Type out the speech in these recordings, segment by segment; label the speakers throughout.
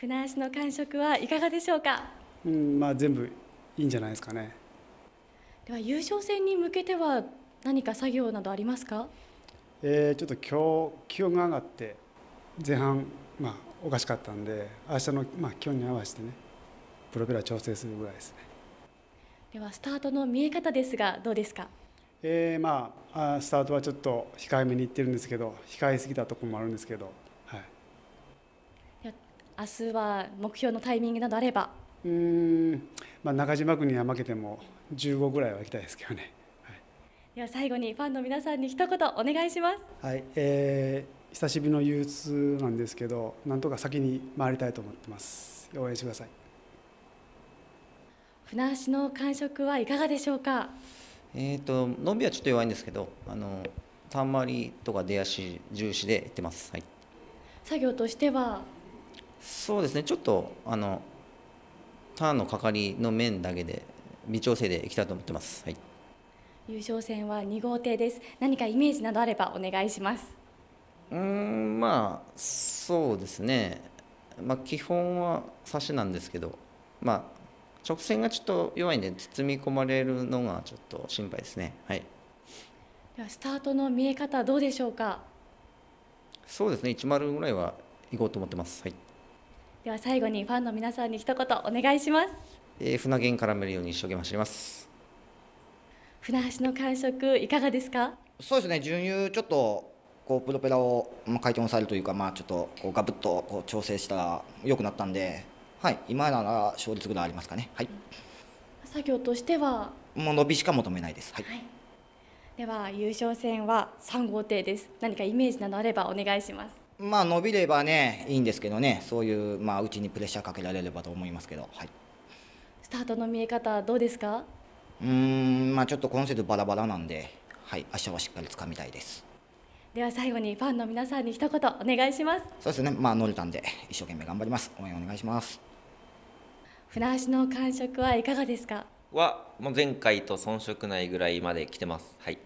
Speaker 1: 船足の感触はいかがでしょうか。うん、まあ全部いいんじゃないですかね。では優勝戦に向けては何か作業などありますか。えー、ちょっと今日気温が上がって前半まあおかしかったんで明日のまあ気温に合わせてねプロペラ調整するぐらいですね。ではスタートの見え方ですがどうですか。えー、まあスタートはちょっと控えめにいってるんですけど控えすぎたところもあるんですけど明日は目標のタイミングなどあればうん、まあ、中島君には負けても15ぐらいは行きたいですけどね、はい、では最後にファンの皆さんに一言お願いします。はいえー、久しぶりの憂鬱なんですけどなんとか先に回りたいと思ってます応援してください船足の感触はいかがでしょうかえーと、と伸びはちょっと弱いんですけどあのたんまりとか出足重視でいってます、はい、作業としてはそうですねちょっとあのターンのかかりの面だけで微調整でいきたいと思ってます、はい、優勝戦は2号艇です何かイメージなどあればお願いしますうんまあそうですねまあ基本は差しなんですけどまあ直線がちょっと弱いんで包み込まれるのがちょっと心配ですねはいではスタートの見え方どうでしょうかそうですね1 0ぐらいは行こうと思ってますはいでは最後にファンの皆さんに一言お願いします、えー、船源絡めるように一生懸命走ります船橋の感触いかがですかそうですね準優ちょっとこうプロペラを、まあ、回転抑えるというか、まあ、ちょっとこうガブッとこう調整したら良くなったんで、はい、今なら勝率ぐらいありますかね、はい、作業としてはもう伸びしか求めないです、はい、はい、では優勝戦は3号艇です何かイメージなどあればお願いしますまあ、伸びればねいいんですけどね、そういう、まあ、うちにプレッシャーかけられればと思いますけど、はい、スタートの見え方、どうですかうん、まあ、ちょっと今節バラバラなんで、はい、明日はしっかり掴みたいです。では最後にファンの皆さんに一言お願いしますそうですねまあ乗れたんで一生懸命頑張ります応援お願いします船橋の感触はいかがですかはもう前回と遜色ないぐらいまで来てますはい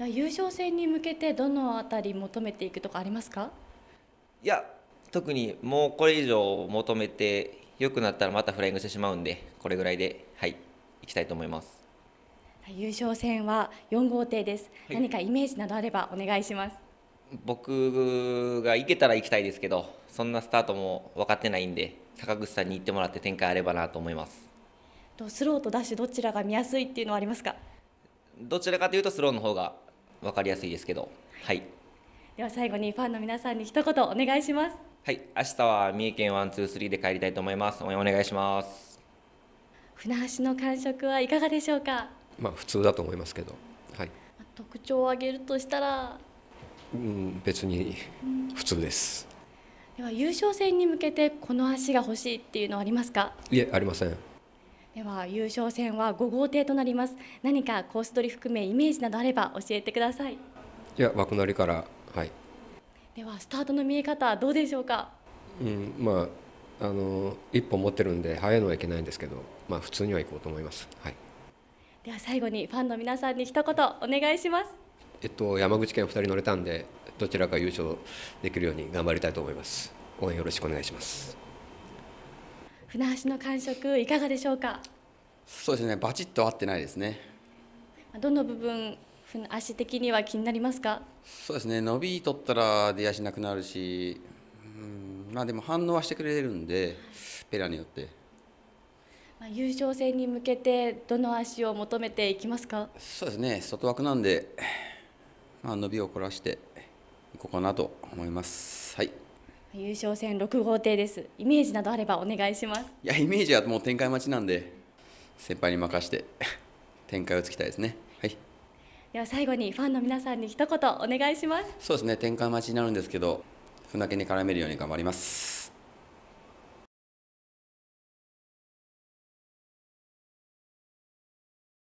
Speaker 1: 優勝戦に向けてどのあたり求めていくとかありますかいや特にもうこれ以上求めて良くなったらまたフライングしてしまうんでこれぐらいではい行きたいと思います優勝戦は4号艇です、はい、何かイメージなどあればお願いします僕が行けたら行きたいですけどそんなスタートも分かってないんで坂口さんに行ってもらって展開あればなと思いますスローとダッシュどちらが見やすいっていうのはありますかどちらかというとスローの方が分かりやすいですけど、はい、では最後にファンの皆さんに一言お願いします。はい、明日は三重県ワンツースリーで帰りたいと思います。応援お願いします。船橋の感触はいかがでしょうか。まあ普通だと思いますけど、はい。特徴を挙げるとしたら、うん、別に普通です。では優勝戦に向けてこの足が欲しいっていうのはありますか。いえありません。では優勝戦は5号艇となります何かコース取り含めイメージなどあれば教えてくださいいや枠なりからはいではスタートの見え方どうでしょうかうんまああの一本持ってるんで早いのはいけないんですけどまあ普通には行こうと思いますはいでは最後にファンの皆さんに一言お願いしますえっと山口県2人乗れたんでどちらか優勝できるように頑張りたいと思います応援よろしくお願いします船橋の感触いかがでしょうかそうですねバチッと合ってないですねどの部分足的には気になりますかそうですね伸び取ったら出足なくなるしうんまあでも反応はしてくれるんで、ペラによって、まあ、優勝戦に向けてどの足を求めていきますかそうですね外枠なんで、まあ、伸びを凝らしていこうかなと思いますはい優勝戦6号艇ですイメージなどあればお願いしますいやイメージはもう展開待ちなんで先輩に任せて 展開をつきたいですねはいでは最後にファンの皆さんに一言お願いしますそうですね展開待ちになるんですけど船けに絡めるように頑張ります